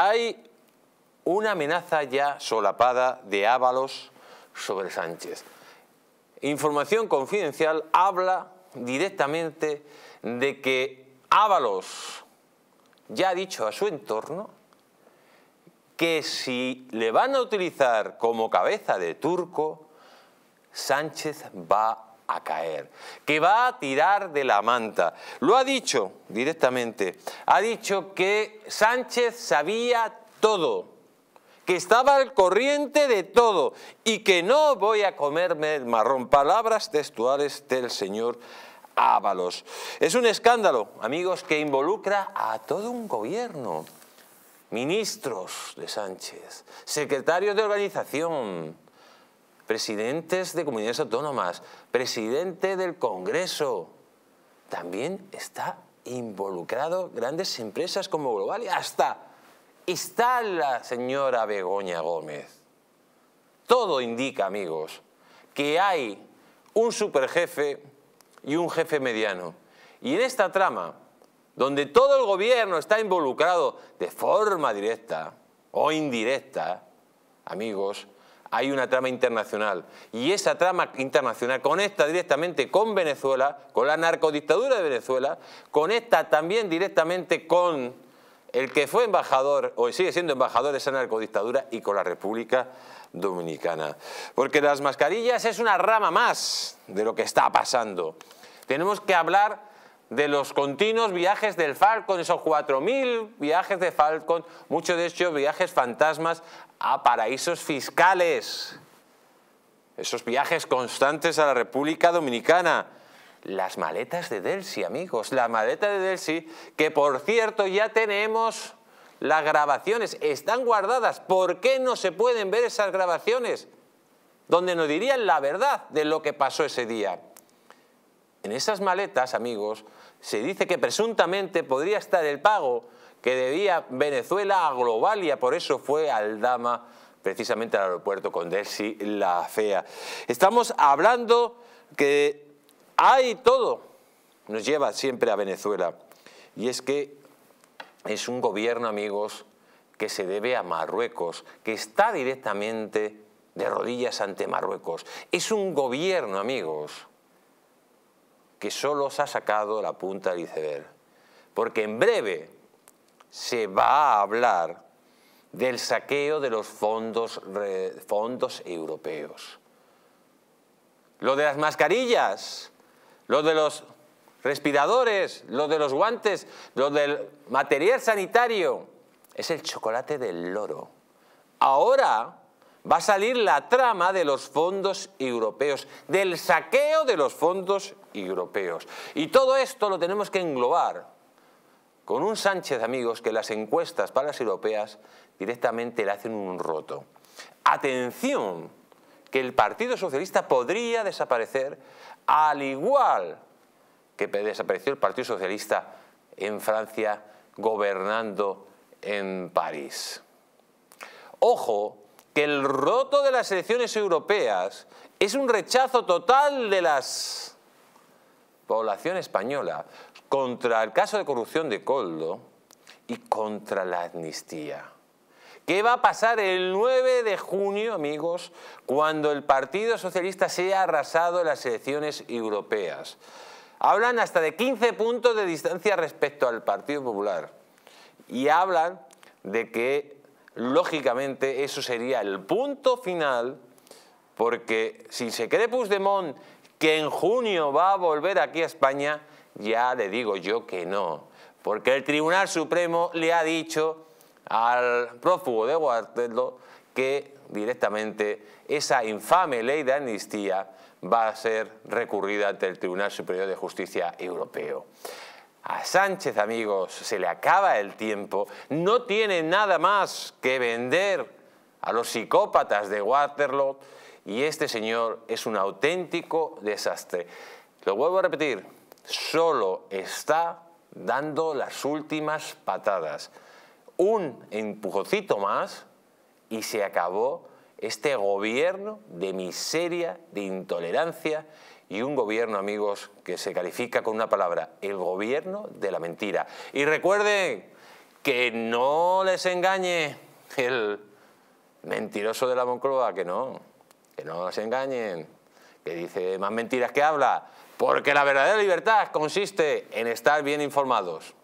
Hay una amenaza ya solapada de Ábalos sobre Sánchez. Información confidencial habla directamente de que Ábalos ya ha dicho a su entorno que si le van a utilizar como cabeza de turco, Sánchez va a a caer, que va a tirar de la manta. Lo ha dicho directamente, ha dicho que Sánchez sabía todo, que estaba al corriente de todo y que no voy a comerme el marrón. Palabras textuales del señor Ábalos. Es un escándalo, amigos, que involucra a todo un gobierno. Ministros de Sánchez, secretarios de organización, presidentes de comunidades autónomas, presidente del Congreso. También está involucrado grandes empresas como Global y hasta está la señora Begoña Gómez. Todo indica, amigos, que hay un superjefe y un jefe mediano. Y en esta trama, donde todo el gobierno está involucrado de forma directa o indirecta, amigos, hay una trama internacional. Y esa trama internacional conecta directamente con Venezuela, con la narcodictadura de Venezuela, conecta también directamente con el que fue embajador, o sigue siendo embajador de esa narcodictadura, y con la República Dominicana. Porque las mascarillas es una rama más de lo que está pasando. Tenemos que hablar de los continuos viajes del Falcon, esos 4.000 viajes de Falcon, muchos de ellos viajes fantasmas a paraísos fiscales, esos viajes constantes a la República Dominicana, las maletas de Delcy amigos, la maleta de Delcy... que por cierto ya tenemos las grabaciones, están guardadas, ¿por qué no se pueden ver esas grabaciones? Donde nos dirían la verdad de lo que pasó ese día. En esas maletas, amigos, se dice que presuntamente podría estar el pago que debía Venezuela a Globalia, por eso fue al Dama, precisamente al aeropuerto con Delsi La Fea. Estamos hablando que hay todo, nos lleva siempre a Venezuela. Y es que es un gobierno, amigos, que se debe a Marruecos, que está directamente de rodillas ante Marruecos. Es un gobierno, amigos, que solo os ha sacado la punta del iceberg. Porque en breve se va a hablar del saqueo de los fondos, fondos europeos. Lo de las mascarillas, lo de los respiradores, lo de los guantes, lo del material sanitario. Es el chocolate del loro. Ahora va a salir la trama de los fondos europeos, del saqueo de los fondos europeos. Y todo esto lo tenemos que englobar con un Sánchez, amigos, que las encuestas para las europeas directamente le hacen un roto. Atención, que el Partido Socialista podría desaparecer al igual que desapareció el Partido Socialista en Francia gobernando en París. Ojo, que el roto de las elecciones europeas es un rechazo total de la población española contra el caso de corrupción de Coldo y contra la amnistía. ¿Qué va a pasar el 9 de junio, amigos, cuando el Partido Socialista sea arrasado en las elecciones europeas? Hablan hasta de 15 puntos de distancia respecto al Partido Popular y hablan de que lógicamente eso sería el punto final, porque si se cree Puigdemont que en junio va a volver aquí a España, ya le digo yo que no, porque el Tribunal Supremo le ha dicho al prófugo de Guartelo que directamente esa infame ley de amnistía va a ser recurrida ante el Tribunal Superior de Justicia Europeo. A Sánchez, amigos, se le acaba el tiempo, no tiene nada más que vender a los psicópatas de Waterloo y este señor es un auténtico desastre. Lo vuelvo a repetir, solo está dando las últimas patadas. Un empujocito más y se acabó este gobierno de miseria, de intolerancia y un gobierno, amigos, que se califica con una palabra, el gobierno de la mentira. Y recuerden que no les engañe el mentiroso de la Moncloa, que no, que no les engañen, que dice más mentiras que habla, porque la verdadera libertad consiste en estar bien informados.